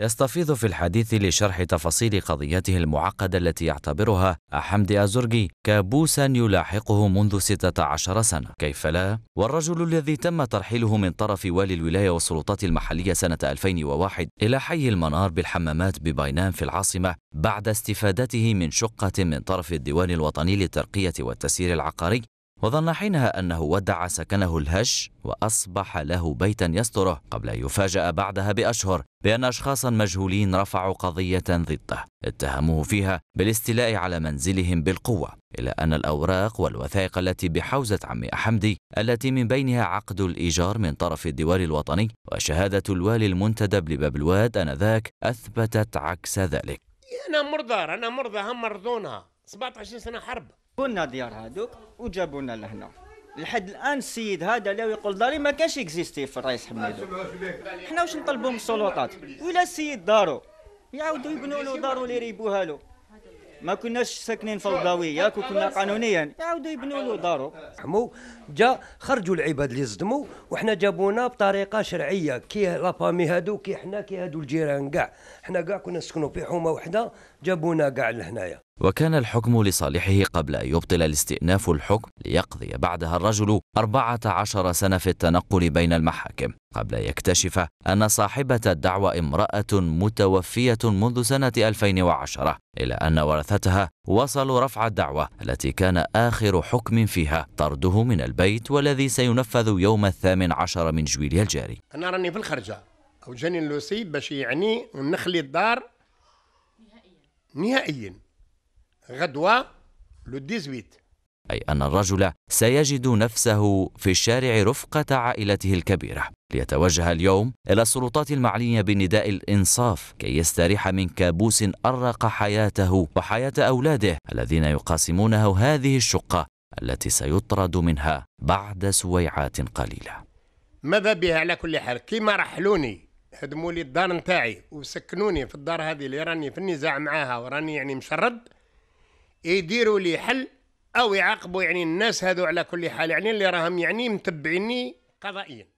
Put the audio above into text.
يستفيض في الحديث لشرح تفاصيل قضيته المعقدة التي يعتبرها أحمد أزرقي كابوسا يلاحقه منذ 16 سنة كيف لا؟ والرجل الذي تم ترحيله من طرف والي الولاية والسلطات المحلية سنة 2001 إلى حي المنار بالحمامات بباينان في العاصمة بعد استفادته من شقة من طرف الديوان الوطني للترقية والتسيير العقاري وظن حينها أنه ودع سكنه الهش وأصبح له بيتا يستره قبل أن يفاجأ بعدها بأشهر بأن أشخاصا مجهولين رفعوا قضية ضده اتهموه فيها بالاستيلاء على منزلهم بالقوة إلا أن الأوراق والوثائق التي بحوزة عمي أحمدي التي من بينها عقد الإيجار من طرف الديوان الوطني وشهادة الوالي المنتدب الواد أنذاك أثبتت عكس ذلك أنا مرضى أنا مرضى هم مرضونا 17 سنة حرب كنا ديار هادوك وجابونا لهنا لحد الان السيد هذا لو يقول داري ما كانش اكزيستي في الرئيس حميدو حنا واش نطلبوا من السلطات ولا السيد دارو يعاودوا يبنوا له دارو اللي ريبوها له ما كناش ساكنين فوضوي ياك وكنا قانونيا يعاودوا يبنوا له دارو حمو جا خرجوا العباد اللي صدموا وحنا جابونا بطريقه شرعيه كي لافامي هادو كي حنا كي هادو الجيران كاع حنا كاع كنا نسكنوا في حومه وحده جابونا كاع لهنايا وكان الحكم لصالحه قبل أن يبطل الاستئناف الحكم ليقضي بعدها الرجل 14 سنة في التنقل بين المحاكم قبل يكتشف أن صاحبة الدعوى امرأة متوفية منذ سنة 2010 إلى أن ورثتها وصلوا رفع الدعوة التي كان آخر حكم فيها طرده من البيت والذي سينفذ يوم الثامن عشر من جويليا الجاري أنا راني في الخرجة أو جاني اللوسي باش يعني ونخلي الدار نهائيا نهائيا غدوة لو 18 أي أن الرجل سيجد نفسه في الشارع رفقة عائلته الكبيرة ليتوجه اليوم إلى السلطات المعنية بنداء الإنصاف كي يستريح من كابوس أرق حياته وحياة أولاده الذين يقاسمونه هذه الشقة التي سيطرد منها بعد سويعات قليلة ماذا بها على كل حال كيما رحلوني هدموا لي الدار نتاعي وسكنوني في الدار هذه اللي راني في النزاع معاها وراني يعني مشرد يديروا لي حل او يعاقبوا يعني الناس هذو على كل حال يعني اللي راهم يعني متبعيني قضائيا